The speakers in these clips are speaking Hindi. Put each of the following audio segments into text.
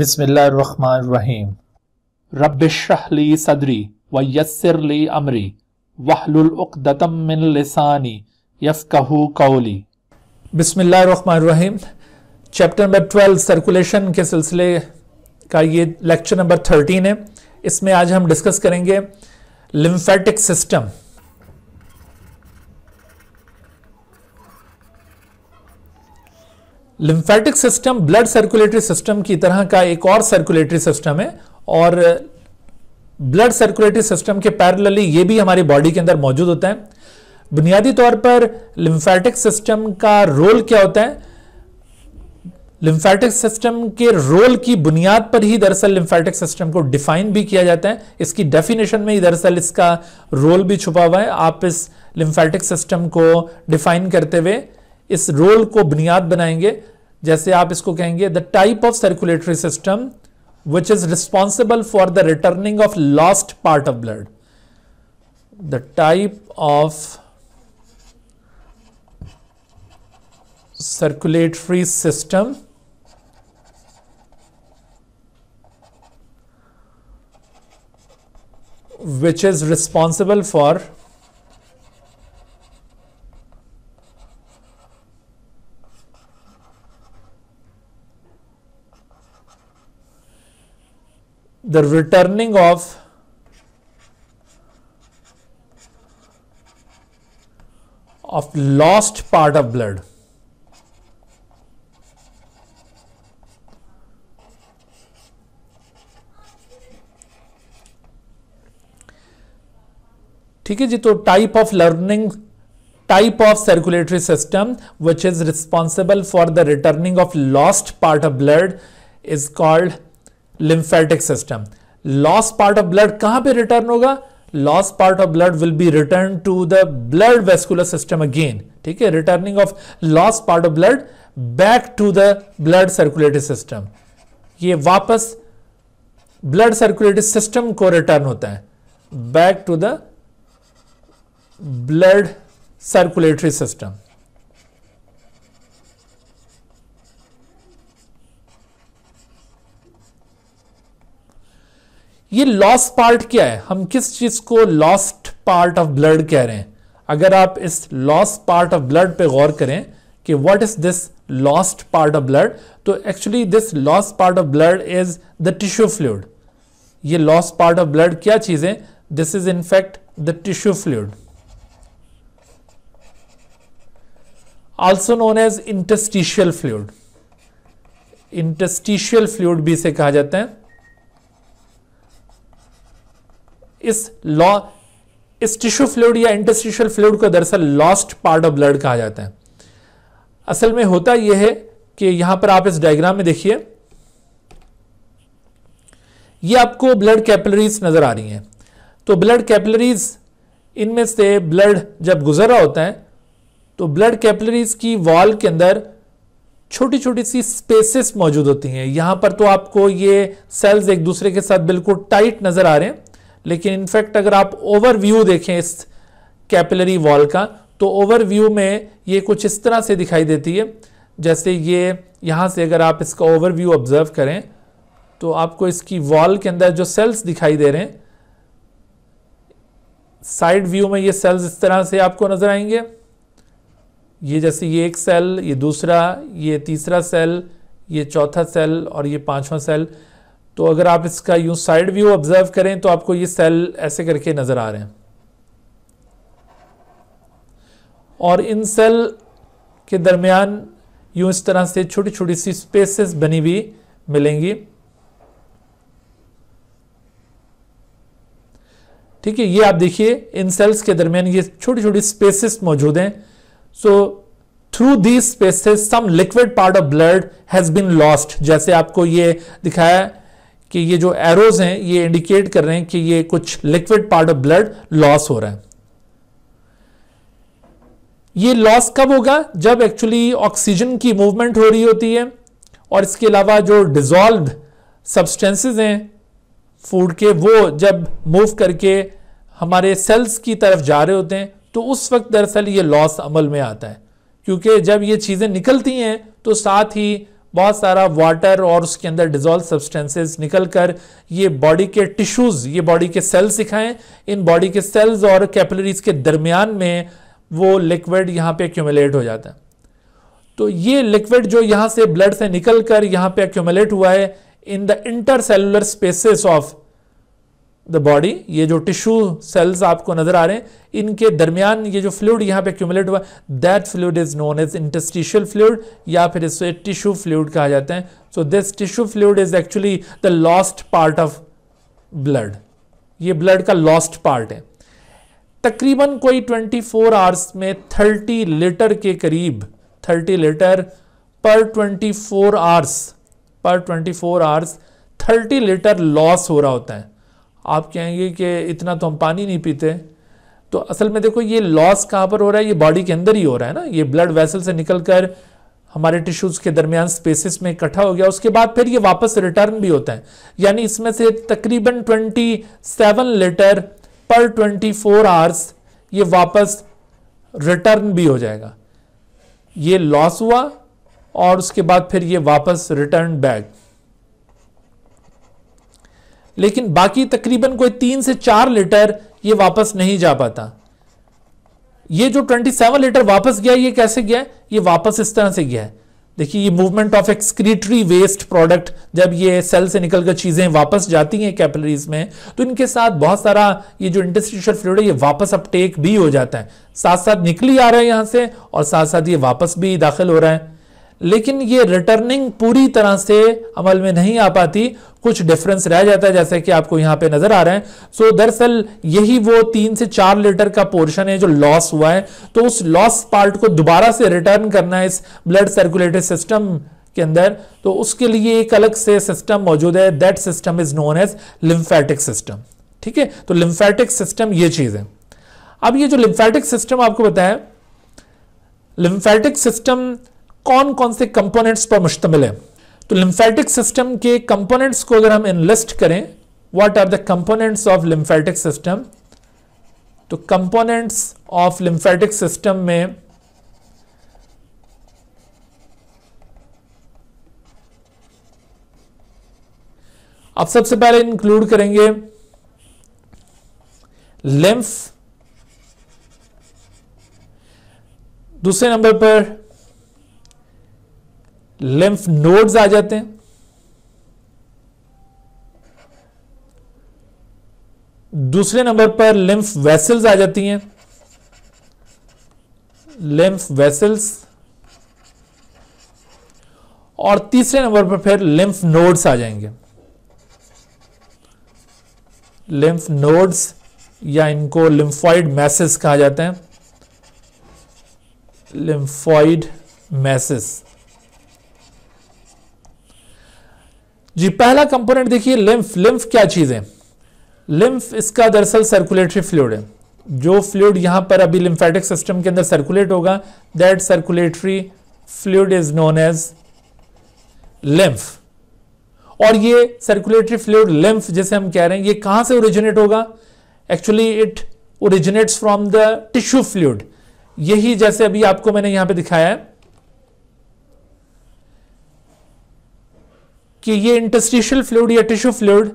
बिस्मिल्लाहिर्रहमानिर्रहीम रबली सदरी व यस्सिरली अमरी उक्दतम मिन लिसानी यफ़कहू कौली बिस्मिल्लाहिर्रहमानिर्रहीम चैप्टर नंबर ट्वेल्व सर्कुलेशन के सिलसिले का ये लेक्चर नंबर थर्टीन है इसमें आज हम डिस्कस करेंगे lymphatic system lymphatic system blood circulatory system की तरह का एक और सर्कुलेटरी सिस्टम है और ब्लड सर्कुलेटरी सिस्टम के पैरेलली ये भी हमारी बॉडी के अंदर मौजूद होता है बुनियादी तौर पर लिम्फेटिक सिस्टम का रोल क्या होता है लिम्फेटिक सिस्टम के रोल की बुनियाद पर ही दरअसल लिम्फेटिक सिस्टम को डिफाइन भी किया जाता है इसकी डेफिनेशन में ही दरअसल इसका रोल भी छुपा हुआ है आप इस लिम्फेटिक सिस्टम को डिफाइन करते हुए इस रोल को बुनियाद बनाएंगे जैसे आप इसको कहेंगे the type of circulatory system which is responsible for the returning of lost part of blood the type of circulatory system which is responsible for the returning of of lost part of blood. ठीक है जी तो type of learning type of circulatory system which is responsible for the returning of lost part of blood is called lymphatic system loss part of blood कहां पे रिटर्न होगा loss part of blood will be return to the blood vascular system again ठीक है returning of loss part of blood back to the blood circulatory system ये वापस ब्लड सर्कुलेटरी सिस्टम को रिटर्न होता है back to the blood circulatory system ये लॉस पार्ट क्या है हम किस चीज को लॉस्ट पार्ट ऑफ ब्लड कह रहे हैं अगर आप इस लॉस पार्ट ऑफ ब्लड पे गौर करें कि what is this lost part of blood तो actually this lost part of blood is the tissue fluid ये लॉस्ट पार्ट ऑफ ब्लड क्या चीज है this is in fact the tissue fluid also known as interstitial fluid interstitial fluid भी इसे कहा जाता है इस लॉ इस टिश्यू फ्लूड या इंटरस्टिशियल फ्लूड को दरअसल लॉस्ट पार्ट ऑफ ब्लड कहा जाता है असल में होता यह है कि यहां पर आप इस डायग्राम में देखिए ये आपको ब्लड कैपिलरीज नजर आ रही हैं तो ब्लड कैपिलरीज इनमें से ब्लड जब गुजर रहा होता है तो ब्लड कैपिलरीज की वॉल के अंदर छोटी छोटी सी स्पेसिस मौजूद होती हैं यहां पर तो आपको ये सेल्स एक दूसरे के साथ बिल्कुल टाइट नजर आ रहे हैं लेकिन इनफैक्ट अगर आप ओवरव्यू देखें इस कैपिलरी वॉल का तो ओवरव्यू में ये कुछ इस तरह से दिखाई देती है जैसे ये यहाँ से अगर आप इसका ओवरव्यू ऑब्जर्व करें तो आपको इसकी वॉल के अंदर जो सेल्स दिखाई दे रहे हैं साइड व्यू में ये सेल्स इस तरह से आपको नज़र आएंगे ये जैसे ये एक सेल ये दूसरा ये तीसरा सेल ये चौथा सेल और ये पांचवा सेल तो अगर आप इसका यूं साइड व्यू ऑब्जर्व करें तो आपको ये सेल ऐसे करके नज़र आ रहे हैं और इन सेल के दरमियान यूं इस तरह से छोटी छोटी सी स्पेसेस बनी हुई मिलेंगी ठीक है ये आप देखिए इन सेल्स के दरमियान ये छोटी छोटी स्पेसेस मौजूद हैं so through these spaces some liquid part of blood has been lost जैसे आपको ये दिखाया कि ये जो एरोज हैं ये इंडिकेट कर रहे हैं कि ये कुछ liquid part of blood loss हो रहा है ये लॉस कब होगा जब एक्चुअली ऑक्सीजन की मूवमेंट हो रही होती है और इसके अलावा जो डिजॉल्व सब्सटेंसेस हैं फूड के वो जब मूव करके हमारे सेल्स की तरफ जा रहे होते हैं तो उस वक्त दरअसल ये लॉस अमल में आता है क्योंकि जब ये चीज़ें निकलती हैं तो साथ ही बहुत सारा वाटर और उसके अंदर डिजोल्व सब्सटेंसेस निकल कर ये बॉडी के टिश्यूज़ ये बॉडी के सेल्स दिखाएं इन बॉडी के सेल्स और कैपिलरीज के दरमियान में वो लिक्विड यहाँ पे एक्यूमुलेट हो जाता है तो ये लिक्विड जो यहाँ से ब्लड से निकल कर यहाँ पे एक्यूमुलेट हुआ है in the intercellular spaces of the body ये जो टिश्यू सेल्स आपको नजर आ रहे हैं इनके दरमियान ये जो फ्लूड यहाँ पे क्यूमुलेट हुआ that fluid is known as interstitial fluid या फिर इसे टिश्यू फ्लूड कहा जाता है so this tissue fluid is actually the lost part of blood ये ब्लड का लॉस्ट पार्ट है तकरीबन कोई 24 आवर्स में 30 लीटर के करीब 30 लीटर पर 24 hours per 24 hours 30 litre loss हो रहा होता है आप कहेंगे कि इतना तो हम पानी नहीं पीते तो असल में देखो ये लॉस कहाँ पर हो रहा है ये बॉडी के अंदर ही हो रहा है ना ये ब्लड वेसल से निकल कर हमारे टिश्यूज के दरमियान स्पेसिस में इकट्ठा हो गया उसके बाद फिर ये वापस रिटर्न भी होता है यानी इसमें से तकरीबन 27 लीटर पर 24 फोर आवर्स ये वापस रिटर्न भी हो जाएगा ये लॉस हुआ और उसके बाद फिर ये वापस रिटर्न बैक लेकिन बाकी तकरीबन कोई तीन से चार लीटर ये वापस नहीं जा पाता ये जो 27 लीटर वापस गया ये कैसे गया ये वापस इस तरह से गया है देखिए ये movement of excretory waste product जब ये सेल से निकलकर चीजें वापस जाती हैं कैपिलरीज में तो इनके साथ बहुत सारा ये जो इंटरस्टिशियल फ्लूड है ये वापस अपटेक भी हो जाता है साथ साथ निकली आ रहा है यहां से और साथ साथ ये वापस भी दाखिल हो रहा है लेकिन ये रिटर्निंग पूरी तरह से अमल में नहीं आ पाती कुछ डिफरेंस रह जाता है जैसे कि आपको यहां पे नजर आ रहे हैं सो so, दरअसल यही वो तीन से चार लीटर का पोर्शन है जो लॉस हुआ है तो उस लॉस पार्ट को दोबारा से रिटर्न करना है इस ब्लड सर्कुलेटरी सिस्टम के अंदर तो उसके लिए एक अलग से सिस्टम मौजूद है that system is known as lymphatic system ठीक है तो लिम्फेटिक सिस्टम ये चीज है अब ये जो लिम्फेटिक सिस्टम आपको बताया लिम्फेटिक सिस्टम कौन कौन से कंपोनेंट्स पर मुश्तमिल है तो लिम्फेटिक सिस्टम के कंपोनेंट्स को अगर हम इनलिस्ट करें what are the components of lymphatic system तो कंपोनेंट्स ऑफ लिम्फेटिक सिस्टम में अब सबसे पहले इंक्लूड करेंगे लिम्फ दूसरे नंबर पर लिम्फ नोड्स आ जाते हैं दूसरे नंबर पर लिम्फ वेसल्स आ जाती हैं लिम्फ वेसल्स और तीसरे नंबर पर फिर लिम्फ नोड्स आ जाएंगे लिम्फ नोड्स या इनको लिम्फॉइड मैसेस कहा जाता है लिम्फॉइड मैसेस जी पहला कंपोनेंट देखिए लिम्फ लिम्फ क्या चीज़ है लिम्फ इसका दरअसल सर्कुलेटरी फ्लूड है जो फ्लूड यहां पर अभी लिम्फेटिक सिस्टम के अंदर सर्कुलेट होगा that circulatory fluid is known as lymph और ये सर्कुलेटरी फ्लूड लिम्फ जैसे हम कह रहे हैं ये कहां से ओरिजिनेट होगा actually it originates from the tissue fluid यही जैसे अभी आपको मैंने यहां पे दिखाया है कि ये इंटस्टिशियल फ्लूड या टिश्यू फ्लूड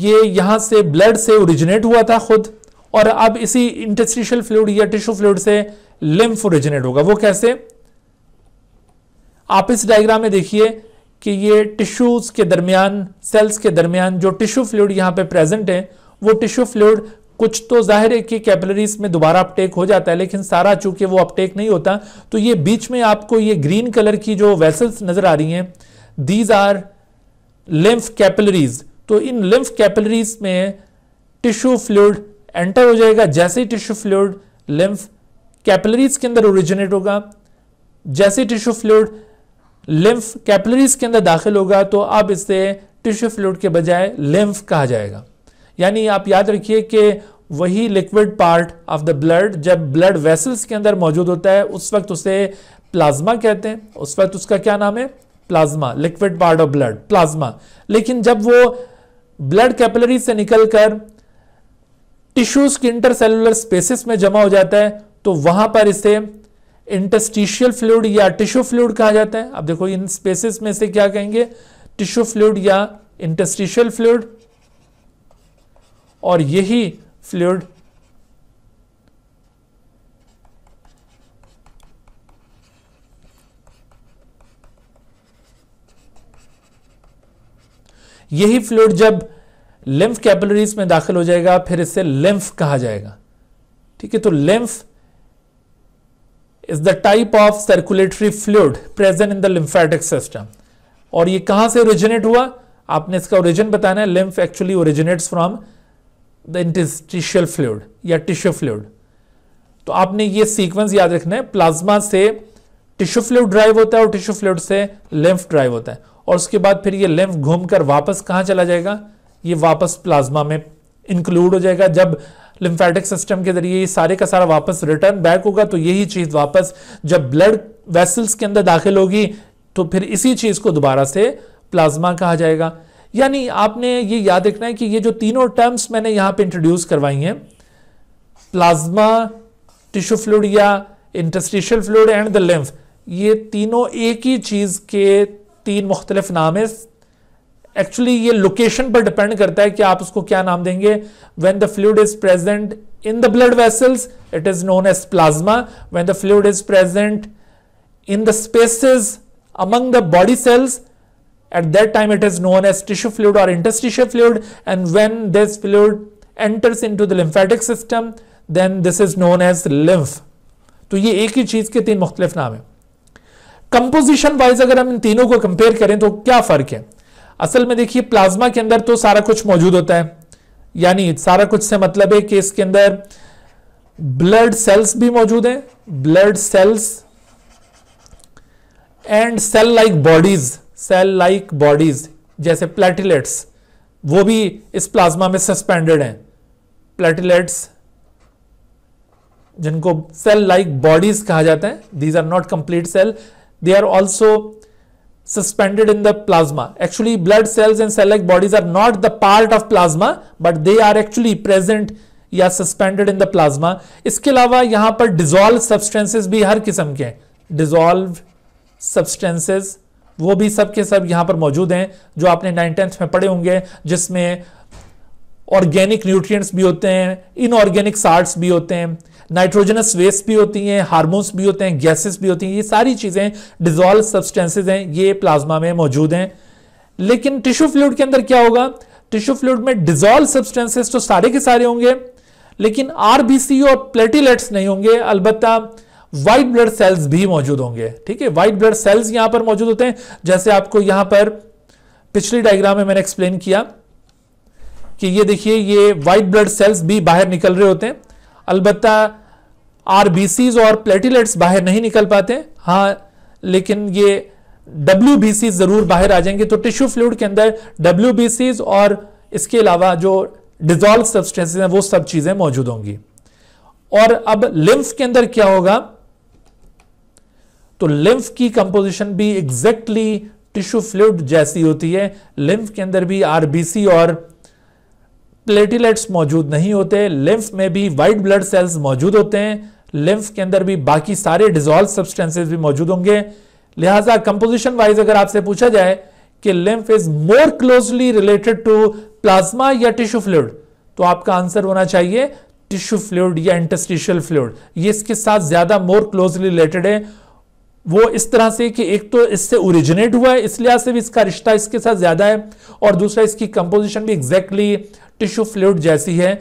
ये यहाँ से ब्लड से ओरिजिनेट हुआ था खुद और अब इसी इंटस्टिशियल फ्लूड या टिश्यू फ्लूड से लिम्फ ओरिजिनेट होगा वो कैसे आप इस डायग्राम में देखिए कि ये टिश्यूज के दरमियान सेल्स के दरमियान जो टिश्यू फ्लूड यहाँ पे प्रेजेंट है वो टिश्यू फ्लूड कुछ तो जाहिर है कि कैपलरीज में दोबारा अपटेक हो जाता है लेकिन सारा चूंकि वो अपटेक नहीं होता तो ये बीच में आपको ये ग्रीन कलर की जो वेसल्स नजर आ रही हैं दीज आर लिम्फ कैपिलरीज तो इन लिम्फ कैपिलरीज में टिश्यू फ्लूड एंटर हो जाएगा जैसे ही टिश्यू फ्लूड लिम्फ कैपिलरीज के अंदर ओरिजिनेट होगा जैसे टिश्यू फ्लूड लिम्फ कैपिलरीज के अंदर दाखिल होगा तो अब इसे टिश्यू फ्लूड के बजाय लिम्फ कहा जाएगा यानी आप याद रखिए कि वही liquid part of the blood जब ब्लड वेसल्स के अंदर मौजूद होता है उस वक्त उसे प्लाज्मा कहते हैं उस वक्त उसका क्या नाम है plasma liquid part of blood plasma लेकिन जब वो ब्लड कैपिलरी से निकलकर टिश्यूज के इंटरसेलुलर स्पेसिस में जमा हो जाता है तो वहां पर इसे इंटस्टिशियल फ्लूड या टिश्यू फ्लूड कहा जाता है अब देखो इन स्पेसिस में से क्या कहेंगे टिश्यू फ्लूड या इंटस्टिशियल फ्लूड और यही फ्लूड यही फ्लूड जब लिम्फ कैपिलरीज में दाखिल हो जाएगा फिर इसे लिम्फ कहा जाएगा ठीक है तो lymph is the type of circulatory fluid present in the lymphatic system और ये कहां से ओरिजिनेट हुआ आपने इसका ओरिजिन बताना है lymph actually originates from the interstitial fluid या टिश्यू फ्लूड तो आपने ये सीक्वेंस याद रखना है प्लाज्मा से टिश्यू फ्लूड ड्राइव होता है और टिश्यू फ्लूड से लिम्फ ड्राइव होता है और उसके बाद फिर ये लिम्फ घूमकर वापस कहाँ चला जाएगा ये वापस प्लाज्मा में इंक्लूड हो जाएगा जब लिम्फेटिक सिस्टम के जरिए ये सारे का सारा वापस रिटर्न बैक होगा तो यही चीज़ वापस जब ब्लड वेसल्स के अंदर दाखिल होगी तो फिर इसी चीज़ को दोबारा से प्लाज्मा कहा जाएगा यानी आपने ये याद रखना है कि ये जो तीनों टर्म्स मैंने यहाँ पे इंट्रोड्यूस करवाई हैं प्लाज्मा टिश्यू फ्लूड या interstitial fluid and the lymph ये तीनों एक ही चीज़ के तीन मुख्तलिफ नाम है एक्चुअली ये लोकेशन पर डिपेंड करता है कि आप उसको क्या नाम देंगे when the fluid is present in the blood vessels it is known as plasma when the fluid is present in the spaces among the body cells at that time it is known as tissue fluid और interstitial fluid and when this fluid enters into the lymphatic system then this is known as lymph तो ये एक ही चीज के तीन मुख्तलिफ नाम है कंपोजिशन वाइज अगर हम इन तीनों को कंपेयर करें तो क्या फर्क है असल में देखिए प्लाज्मा के अंदर तो सारा कुछ मौजूद होता है यानी सारा कुछ से मतलब है कि इसके अंदर ब्लड सेल्स भी मौजूद हैं blood cells and cell like bodies cell like bodies जैसे प्लेटिलेट्स वो भी इस प्लाज्मा में सस्पेंडेड हैं प्लेटिलेट्स जिनको सेल लाइक बॉडीज कहा जाता है these are not complete cell they are also suspended in the plasma. Actually, blood cells and cell-like bodies are not the part of plasma, but they are actually present या सस्पेंडेड इन द प्लाज्मा इसके अलावा यहां पर डिजोल्व सब्सटेंसेस भी हर किस्म के हैं डिजोल्व सब्सटेंसेस वो भी सब के सब यहां पर मौजूद हैं जो आपने नाइन टेंथ में पढ़े होंगे जिसमें ऑर्गेनिक न्यूट्रिएंट्स भी होते हैं इनऑर्गेनिक सार्ट्स भी होते हैं नाइट्रोजनस वेस्ट भी होती हैं हार्मोन्स भी होते हैं गैसेस भी होती हैं ये सारी चीज़ें डिजॉल्व सब्सटेंसेज हैं ये प्लाज्मा में मौजूद हैं लेकिन टिश्यू फ्लूड के अंदर क्या होगा टिश्यू फ्लूड में डिजॉल्व सब्सटेंसेज तो सारे के सारे होंगे लेकिन आरबीसी और प्लेटिलेट्स नहीं होंगे अलबत् व्हाइट ब्लड सेल्स भी मौजूद होंगे ठीक है व्हाइट ब्लड सेल्स यहां पर मौजूद होते हैं जैसे आपको यहां पर पिछली डायग्राम में मैंने एक्सप्लेन किया कि ये देखिए ये व्हाइट ब्लड सेल्स भी बाहर निकल रहे होते हैं अलबत्ता आर और प्लेटिलेट्स बाहर नहीं निकल पाते हाँ लेकिन ये डब्ल्यू जरूर बाहर आ जाएंगे तो टिश्यू फ्लूड के अंदर डब्ल्यू और इसके अलावा जो डिजॉल्व सब्सटेंसेस हैं वो सब चीजें मौजूद होंगी और अब लिम्फ के अंदर क्या होगा तो लिम्फ की कंपोजिशन भी एग्जैक्टली टिश्यू फ्लूड जैसी होती है लिम्फ के अंदर भी आरबीसी और प्लेटिलेट्स मौजूद नहीं होते लिम्फ में भी वाइट ब्लड सेल्स मौजूद होते हैं लिम्फ के अंदर भी बाकी सारे डिजॉल्व सब्सटेंसेस भी मौजूद होंगे लिहाजा कंपोजिशन वाइज अगर आपसे पूछा जाए कि lymph is more closely related to plasma या टिश्यू फ्लूड तो आपका आंसर होना चाहिए टिश्यू फ्लूड या इंटस्टिशियल फ्लूड ये इसके साथ ज्यादा मोर क्लोजली रिलेटेड है वो इस तरह से कि एक तो इससे ओरिजिनेट हुआ है इस लिहाज से भी इसका रिश्ता इसके साथ ज्यादा है और दूसरा इसकी कंपोजिशन भी एग्जैक्टली exactly टिश्यू फ्लूड जैसी है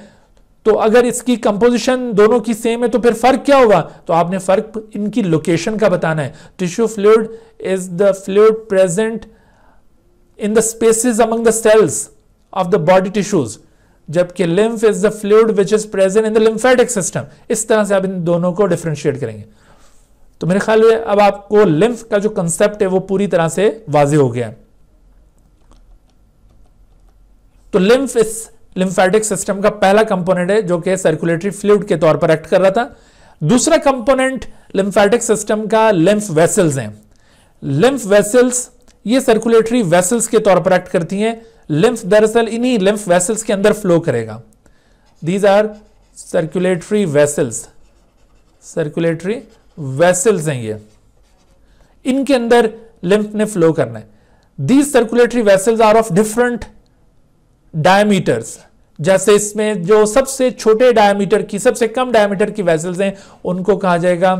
तो अगर इसकी कंपोजिशन दोनों की सेम है तो फिर फर्क क्या होगा तो आपने फर्क इनकी लोकेशन का बताना है tissue fluid is the fluid present in the spaces among the cells of the body tissues जबकि lymph is the fluid which is present in the lymphatic system इस तरह से आप इन दोनों को डिफ्रेंशिएट करेंगे तो मेरे ख्याल में अब आपको लिम्फ का जो कंसेप्ट है वो पूरी तरह से वाजे हो गया तो लिम्फ इज लिम्फेटिक सिस्टम का पहला कंपोनेंट है जो कि सर्कुलेटरी फ्लूड के तौर पर एक्ट कर रहा था दूसरा कंपोनेंट लिम्फेटिक सिस्टम का लिम्फ वेसल्स हैं लिम्फ वेसल्स ये सर्कुलेटरी वेसल्स के तौर पर एक्ट करती हैं लिम्फ दरअसल इन्हीं लिम्फ वेसल्स के अंदर फ्लो करेगा these are circulatory vessels circulatory vessels हैं ये इनके अंदर लिम्फ ने फ्लो करना है these circulatory vessels are of different diameters जैसे इसमें जो सबसे छोटे डायमीटर की सबसे कम डायमीटर की वेसल्स हैं उनको कहा जाएगा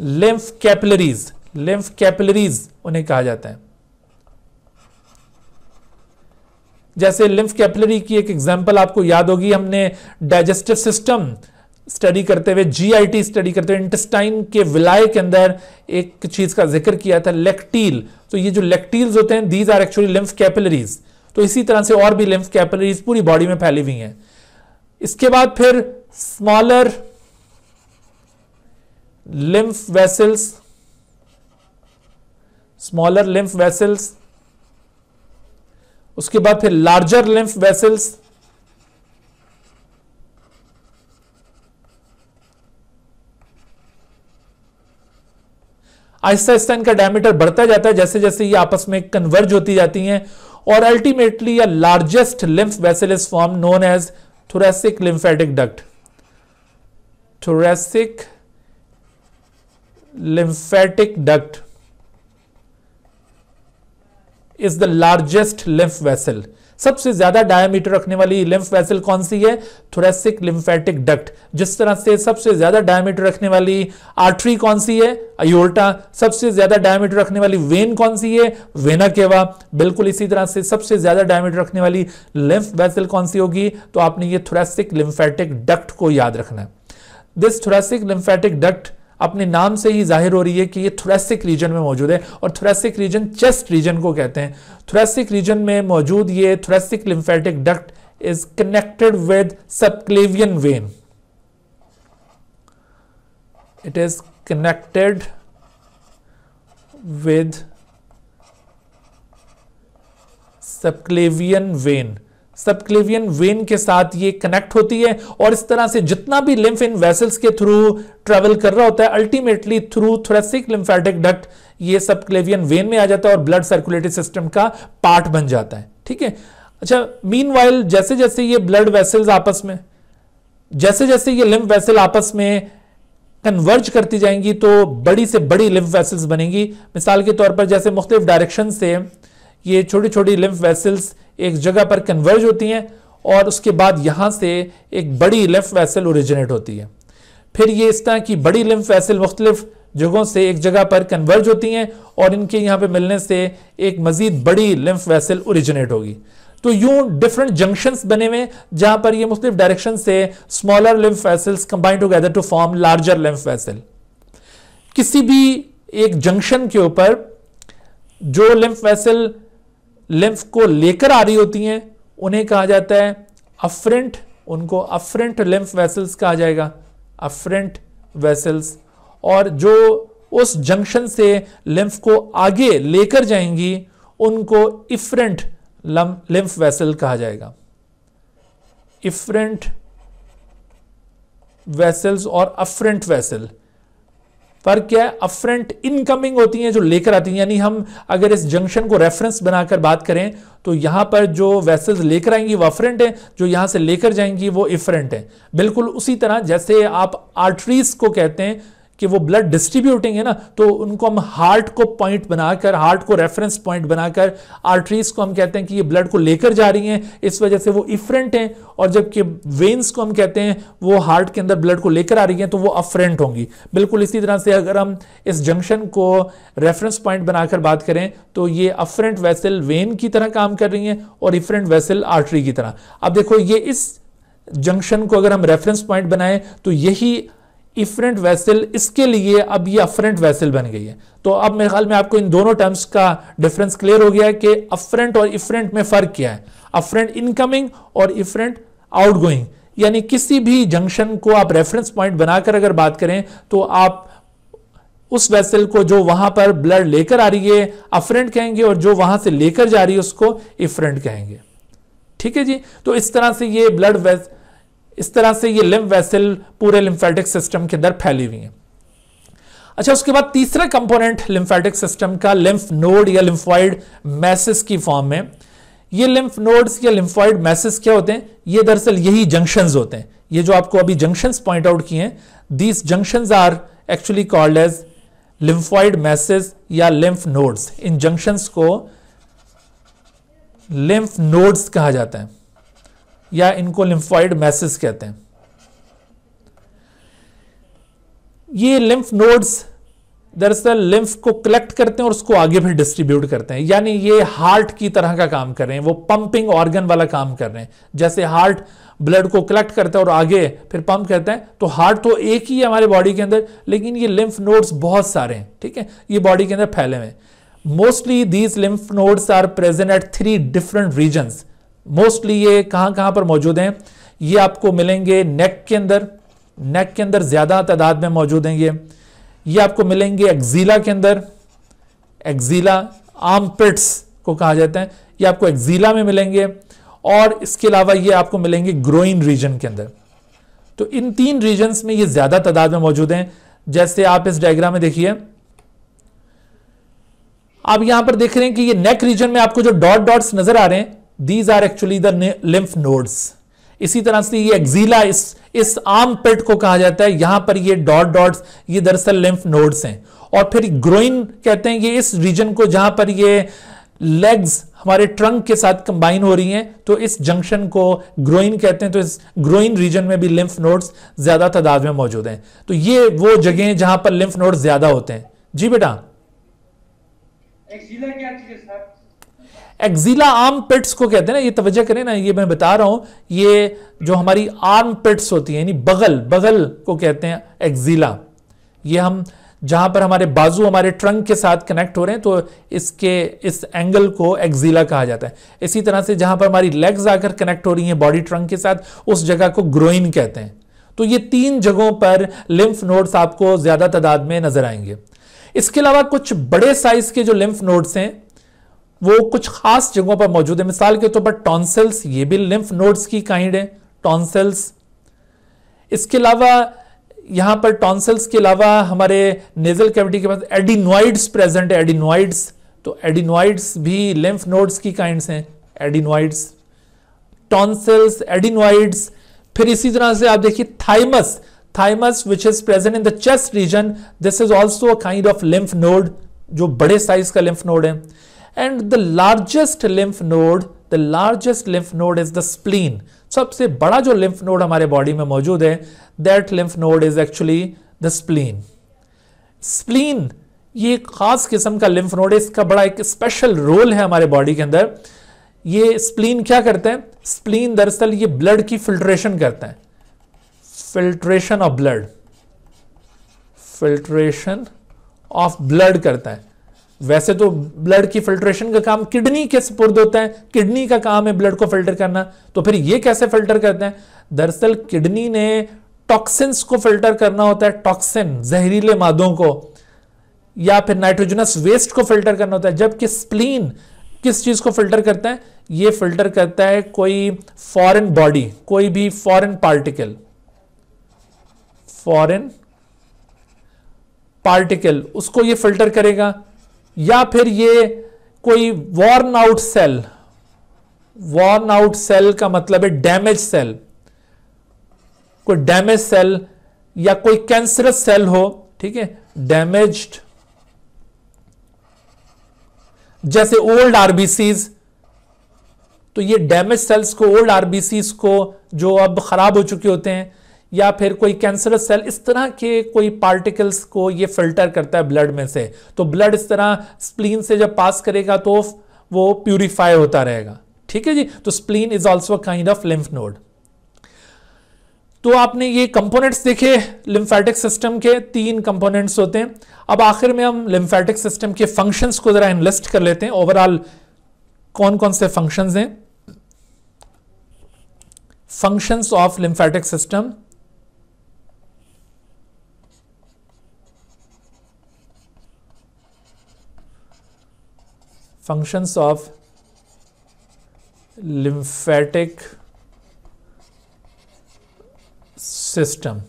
लिम्फ कैपिलरीज लिम्फ कैपिलरीज उन्हें कहा जाता है जैसे लिम्फ कैपिलरी की एक एग्जांपल आपको याद होगी हमने डाइजेस्टिव सिस्टम स्टडी करते हुए जीआईटी स्टडी करते हुए इंटेस्टाइन के विलाय के अंदर एक चीज का जिक्र किया था लेक्टील तो ये जो लेक्टील्स होते हैं these are actually lymph capillaries तो इसी तरह से और भी लिम्फ कैपिलरीज पूरी बॉडी में फैली हुई हैं इसके बाद फिर smaller lymph vessels smaller lymph vessels उसके बाद फिर लार्जर लिम्फ वेसल्स आहिस्ता आहिस्ता इनका डायमीटर बढ़ता जाता है जैसे जैसे ये आपस में कन्वर्ज होती जाती हैं or ultimately a largest lymph vessel is formed known as thoracic lymphatic duct. Thoracic lymphatic duct is the largest lymph vessel सबसे ज्यादा डायमीटर रखने वाली लिम्फ वेसल कौन सी है थोरेसिक लिम्फेटिक डक्ट जिस तरह से सबसे ज्यादा डायमीटर रखने वाली आर्टरी कौन सी है अयोल्टा सबसे ज्यादा डायमीटर रखने वाली वेन कौन सी है वेना केवा बिल्कुल इसी तरह से सबसे ज्यादा डायमीटर रखने वाली लिम्फ वेसल कौन सी होगी तो आपने ये थोरेसिक लिम्फेटिक डक्ट को याद रखना है दिस थोरेसिक लिम्फेटिक डक्ट अपने नाम से ही जाहिर हो रही है कि ये थ्रेसिक रीजन में मौजूद है और थ्रेसिक रीजन चेस्ट रीजन को कहते हैं थ्रेसिक रीजन में मौजूद ये thoracic lymphatic duct is connected with subclavian vein it is connected with subclavian vein subclavian vein के साथ ये कनेक्ट होती है और इस तरह से जितना भी लिम्फ इन वेसल्स के थ्रू ट्रेवल कर रहा होता है अल्टीमेटली थ्रू थोड़ा लिम्फेटिक डक्ट ये सबक्लेवियन वेन में आ जाता है और ब्लड सर्कुलेटरी सिस्टम का पार्ट बन जाता है ठीक है अच्छा मीन जैसे जैसे ये ब्लड वेसल्स आपस में जैसे जैसे ये लिम्फ वेसल आपस में कन्वर्ज करती जाएंगी तो बड़ी से बड़ी लिम्फ वेसल्स बनेंगी मिसाल के तौर पर जैसे मुख्तलिफ डायरेक्शन से ये छोटी छोटी लिम्फ वेसल्स एक जगह पर कन्वर्ज होती हैं और उसके बाद यहाँ से एक बड़ी लिम्फ वेसल ओरिजिनेट होती है फिर ये इस तरह की बड़ी लिम्फ वेसल मुख्तलिफ जगहों से एक जगह पर कन्वर्ज होती हैं और इनके यहाँ पे मिलने से एक मज़ीद बड़ी लिम्फ वेसल ओरिजिनेट होगी तो यूं डिफरेंट जंक्शंस बने हुए जहां पर ये मुख्तलिफ डायरेक्शन से smaller lymph vessels combined together to form larger lymph vessel किसी भी एक जंक्शन के ऊपर जो लिम्फ वेसल लिम्फ को लेकर आ रही होती हैं उन्हें कहा जाता है अफ्रेंट उनको अफ्रेंट लिम्फ वेसल्स कहा जाएगा अफ्रेंट वेसल्स और जो उस जंक्शन से लिम्फ को आगे लेकर जाएंगी उनको इफ्रेंट लिम्फ वेसल कहा जाएगा इफ्रेंट वेसल्स और अफ्रेंट वेसल पर क्या है इनकमिंग होती हैं जो लेकर आती हैं यानी हम अगर इस जंक्शन को रेफरेंस बनाकर बात करें तो यहां पर जो वेसल्स लेकर आएंगी वो अफ्रंट हैं जो यहां से लेकर जाएंगी वो इफरेंट हैं बिल्कुल उसी तरह जैसे आप आर्टरीज को कहते हैं कि वो ब्लड डिस्ट्रीब्यूटिंग है ना तो उनको हम हार्ट को पॉइंट बनाकर हार्ट को रेफरेंस पॉइंट बनाकर आर्टरीज को हम कहते हैं कि ये ब्लड को लेकर जा रही हैं इस वजह से वो इफ्रेंट हैं और जबकि वेन्स को हम कहते हैं वो हार्ट के अंदर ब्लड को लेकर आ रही हैं तो वो अफ्रेंट होंगी बिल्कुल इसी तरह से अगर हम इस जंक्शन को रेफरेंस पॉइंट बनाकर बात करें तो ये अफ्रेंट वैसल वेन की तरह काम कर रही हैं और इफ्रेंट वैसल आर्टरी की तरह अब देखो ये इस जंक्शन को अगर हम रेफरेंस पॉइंट बनाएं तो यही इफरेंट वैसल इसके लिए अब ये अफरेंट वैसल बन गई है तो अब मेरे ख्याल में आपको इन दोनों टर्म्स का डिफरेंस क्लियर हो गया है कि अफरेंट और इफरेंट में फ़र्क क्या है अफरेंट इनकमिंग और इफरेंट आउट यानी किसी भी जंक्शन को आप रेफरेंस पॉइंट बनाकर अगर बात करें तो आप उस वैसल को जो वहां पर ब्लड लेकर आ रही है अफरेंट कहेंगे और जो वहां से लेकर जा रही है उसको इफरेंट कहेंगे ठीक है जी तो इस तरह से ये ब्लड वैसल इस तरह से ये लिम्फ वेसल पूरे लिम्फेटिक सिस्टम के अंदर फैली हुई है अच्छा उसके बाद तीसरा कंपोनेंट लिम्फेटिक सिस्टम का लिम्फ नोड या लिम्फॉइड मैसेस की फॉर्म में ये लिम्फ नोड्स या लिम्फॉइड मैसेस क्या होते हैं ये दरअसल यही जंक्शंस होते हैं ये जो आपको अभी जंक्शंस पॉइंट आउट किए हैं these junctions are actually called as lymphoid masses या लिम्फ नोड्स इन जंक्शंस को लिम्फ नोड्स कहा जाता है या इनको लिम्फॉइड मैसेस कहते हैं ये लिम्फ नोड्स दरअसल लिम्फ को कलेक्ट करते हैं और उसको आगे फिर डिस्ट्रीब्यूट करते हैं यानी ये हार्ट की तरह का काम कर रहे हैं वो पंपिंग ऑर्गन वाला काम कर रहे हैं जैसे हार्ट ब्लड को कलेक्ट करता है और आगे फिर पंप करता हैं तो हार्ट तो एक ही है हमारे बॉडी के अंदर लेकिन ये लिम्फ नोड्स बहुत सारे हैं ठीक है ये बॉडी के अंदर फैले हुए mostly these lymph nodes are present at three different regions mostly ये कहां कहां पर मौजूद हैं ये आपको मिलेंगे नेक के अंदर नेक के अंदर ज़्यादा तादाद में मौजूद हैं ये ये आपको मिलेंगे एक्जिला के अंदर एक्जिला आम पिट्स को कहा जाता है ये आपको एक्जिला में मिलेंगे और इसके अलावा ये आपको मिलेंगे ग्रोइन रीजन के अंदर तो इन तीन रीजन्स में ये ज़्यादा तादाद में मौजूद हैं जैसे आप इस डायग्राम में देखिए आप यहां पर देख रहे हैं कि ये नेक रीजन में आपको जो डॉट डॉट्स नजर आ रहे हैं these are actually the lymph nodes इसी तरह से ये एक्जिला इस इस आम पेट को कहा जाता है यहां पर ये डॉट डॉट्स ये दरअसल लिम्फ नोड्स हैं और फिर ग्रोइन कहते हैं ये इस रीजन को जहां पर ये लेग्स हमारे ट्रंक के साथ कंबाइन हो रही हैं तो इस जंक्शन को ग्रोइन कहते हैं तो इस ग्रोइन रीजन में भी लिम्फ नोड्स ज्यादा तादाद में मौजूद हैं तो ये वो जगह है जहां पर लिम्फ नोड्स ज्यादा होते हैं जी बेटा एक्जिला क्या चीज है सर एक्जिला आर्म पिट्स को कहते हैं ना ये तवज्जो करें ना ये मैं बता रहा हूं ये जो हमारी आर्म पिट्स होती है यानी बगल बगल को कहते हैं एक्जिला ये हम जहां पर हमारे बाजू हमारे ट्रंक के साथ कनेक्ट हो रहे हैं तो इसके इस एंगल को एक्जिला कहा जाता है इसी तरह से जहां पर हमारी लेग्स आकर कनेक्ट हो रही हैं बॉडी ट्रंक के साथ उस जगह को ग्रोइन कहते हैं तो ये तीन जगहों पर लिम्फ नोड्स आपको ज़्यादा तादाद में नजर आएंगे इसके अलावा कुछ बड़े साइज के जो लिम्फ नोड्स हैं वो कुछ खास जगहों पर मौजूद है मिसाल के तौर तो पर टॉन्सल्स ये भी लिम्फ नोड्स की काइंड है टॉन्सल्स इसके अलावा यहां पर टॉन्सल्स के अलावा हमारे नेजल कैविटी के पास एडिनोइड्स प्रेजेंट है एडिनोइड्स तो एडिनोइड्स भी लिम्फ नोड्स की काइंड्स हैं एडिनोइड्स टॉन्सल्स एडिनोइड्स फिर इसी तरह से आप देखिए thymus thymus which is present in the chest region this is also a kind of lymph node जो बड़े साइज का लिम्फ नोड है and the largest lymph node the largest lymph node is the spleen सबसे बड़ा जो लिम्फ नोड हमारे बॉडी में मौजूद है that lymph node is actually the spleen spleen ये एक खास किस्म का लिम्फ नोड है इसका बड़ा एक स्पेशल रोल है हमारे बॉडी के अंदर ये स्प्लीन क्या करते हैं स्प्लीन दरअसल ये ब्लड की फिल्ट्रेशन करते हैं filtration of blood filtration of blood करता है वैसे तो ब्लड की फिल्ट्रेशन का काम किडनी के सपुर्द होता है किडनी का काम है ब्लड को फिल्टर करना तो फिर ये कैसे फिल्टर करते हैं दरअसल किडनी ने टॉक्सिन्स को फिल्टर करना होता है टॉक्सिन जहरीले मादों को या फिर नाइट्रोजनस वेस्ट को फिल्टर करना होता है जबकि स्प्लीन किस चीज को फिल्टर करता है ये फिल्टर करता है कोई फॉरेन बॉडी कोई भी फॉरेन पार्टिकल फॉरेन पार्टिकल उसको ये फिल्टर करेगा या फिर ये कोई worn out cell worn out cell का मतलब है डैमेज सेल कोई डैमेज सेल या कोई कैंसरस सेल हो ठीक है डैमेज्ड जैसे ओल्ड आरबीसीज तो ये डैमेज सेल्स को ओल्ड आरबीसीज को जो अब खराब हो चुके होते हैं या फिर कोई कैंसरस सेल इस तरह के कोई पार्टिकल्स को ये फिल्टर करता है ब्लड में से तो ब्लड इस तरह स्प्लीन से जब पास करेगा तो वो प्यूरिफाई होता रहेगा ठीक है जी तो spleen is also kind of lymph node तो आपने ये कंपोनेंट्स देखे लिम्फेटिक सिस्टम के तीन कंपोनेंट्स होते हैं अब आखिर में हम लिम्फेटिक सिस्टम के फंक्शंस को जरा इनलिस्ट कर लेते हैं ओवरऑल कौन कौन से फंक्शंस हैं functions of lymphatic system functions of lymphatic system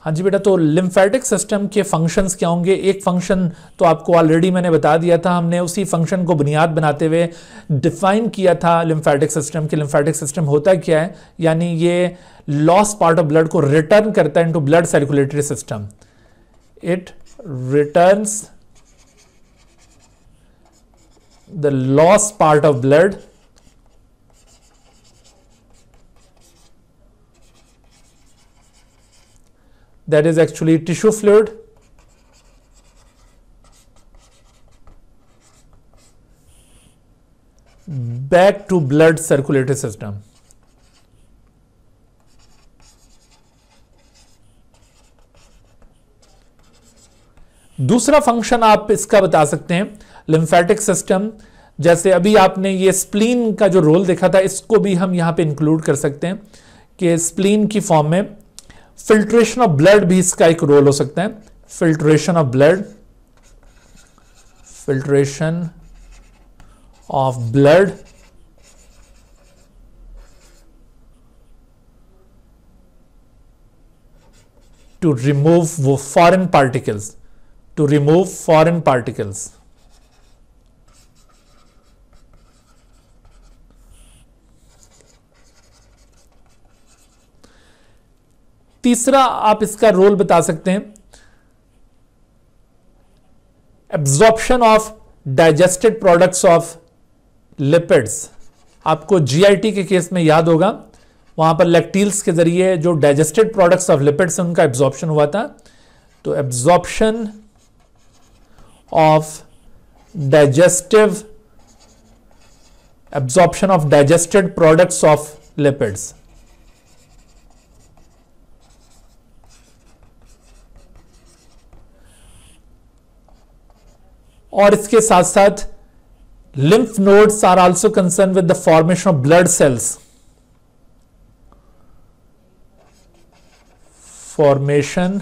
हाँ जी बेटा तो लिम्फेटिक सिस्टम के फंक्शंस क्या होंगे एक फंक्शन तो आपको ऑलरेडी मैंने बता दिया था हमने उसी फंक्शन को बुनियाद बनाते हुए डिफाइन किया था लिम्फेटिक सिस्टम कि लिम्फेटिक सिस्टम होता क्या है यानी ये लॉस पार्ट ऑफ ब्लड को रिटर्न करता है into blood circulatory system it returns the lost part of blood that is actually tissue fluid back to blood circulatory system दूसरा फंक्शन आप इसका बता सकते हैं लिम्फेटिक सिस्टम जैसे अभी आपने ये स्प्लीन का जो रोल देखा था इसको भी हम यहाँ पे इंक्लूड कर सकते हैं कि स्प्लीन की फॉर्म में फिल्ट्रेशन ऑफ ब्लड भी इसका एक रोल हो सकता है filtration of blood filtration of blood to remove वो foreign particles to remove foreign particles तीसरा आप इसका रोल बता सकते हैं absorption of digested products of lipids आपको जीआईटी के केस में याद होगा वहां पर लेक्टील्स के जरिए जो डाइजेस्टेड प्रोडक्ट्स ऑफ लिपिड्स उनका एब्जॉर्प्शन हुआ था तो absorption of digestive absorption of digested products of lipids और इसके साथ साथ lymph nodes are also concern with the formation of blood cells formation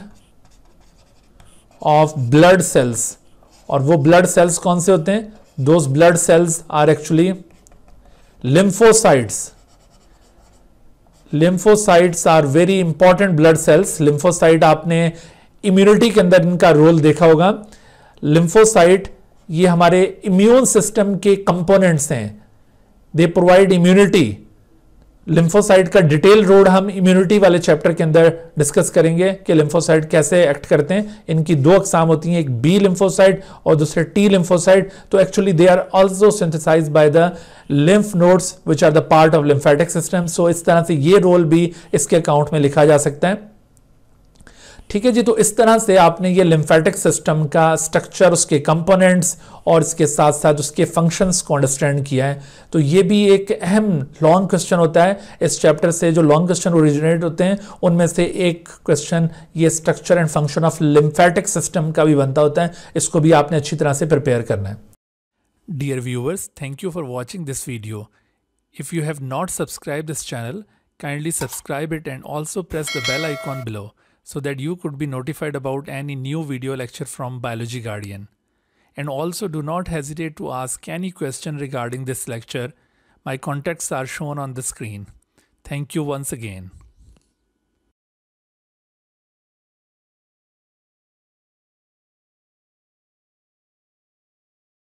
of blood cells और वो ब्लड सेल्स कौन से होते हैं दो blood cells are actually lymphocytes lymphocytes are very important blood cells lymphocyte आपने इम्यूनिटी के अंदर इनका रोल देखा होगा लिम्फोसाइट ये हमारे इम्यून सिस्टम के कंपोनेंट्स हैं दे प्रोवाइड इम्यूनिटी लिम्फोसाइड का डिटेल रोड हम इम्यूनिटी वाले चैप्टर के अंदर डिस्कस करेंगे कि लिम्फोसाइड कैसे एक्ट करते हैं इनकी दो अकसाम होती हैं एक बी लिम्फोसाइड और दूसरे टी लिम्फोसाइड तो actually they are also synthesize by the lymph nodes which are the part of lymphatic system so इस तरह से ये रोल भी इसके अकाउंट में लिखा जा सकता है ठीक है जी तो इस तरह से आपने ये लिम्फेटिक सिस्टम का स्ट्रक्चर उसके कंपोनेंट्स और इसके साथ साथ उसके फंक्शंस को अंडरस्टैंड किया है तो ये भी एक अहम लॉन्ग क्वेश्चन होता है इस चैप्टर से जो लॉन्ग क्वेश्चन ओरिजिनेट होते हैं उनमें से एक क्वेश्चन ये structure and function of lymphatic system का भी बनता होता है इसको भी आपने अच्छी तरह से प्रिपेयर करना है dear viewers thank you for watching this video if you have not subscribe this channel kindly subscribe it and also press the bell icon below so that you could be notified about any new video lecture from Biology Guardian. And also do not hesitate to ask any question regarding this lecture. My contacts are shown on the screen. Thank you once again.